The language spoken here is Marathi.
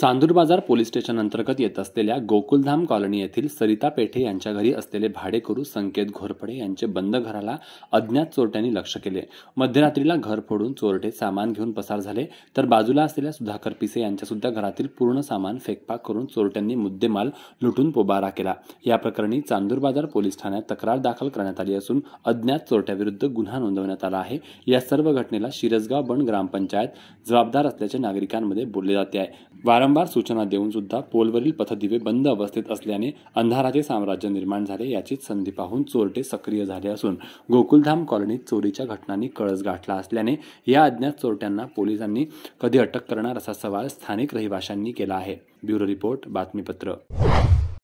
चांदूरबाजार पोलीस स्टेशन अंतर्गत येत असलेल्या गोकुलधाम कॉलनी येथील सरिता पेठे यांच्या घरी असलेले भाडेकरू संकेत घोरपडे यांचे बंद घराला अज्ञात चोरट्यांनी लक्ष केले मध्यरात्रीला घर फोडून चोरटे सामान घेऊन पसार झाले तर बाजूला असलेल्या सुधाकर पिसे सुद्धा घरातील पूर्ण सामान फेकपाक करून चोरट्यांनी मुद्देमाल लुटून पोबारा केला या प्रकरणी चांदूरबाजार पोलीस ठाण्यात तक्रार दाखल करण्यात आली असून अज्ञात चोरट्याविरुद्ध गुन्हा नोंदवण्यात आला आहे या सर्व घटनेला शिरसगाव बण ग्रामपंचायत जबाबदार असल्याचे नागरिकांमध्ये बोलले जाते आहे वारंवार सूचना देऊन सुद्धा पोलवरील पथदिवे बंद अवस्थेत असल्याने अंधाराचे साम्राज्य निर्माण झाले याचीच संधी पाहून चोरटे सक्रिय झाले असून गोकुलधाम कॉलनीत चोरीच्या घटनांनी कळस गाठला असल्याने या अज्ञात चोरट्यांना पोलिसांनी कधी अटक करणार असा सवाल स्थानिक रहिवाशांनी केला आहे ब्युरो रिपोर्ट बातमीपत्र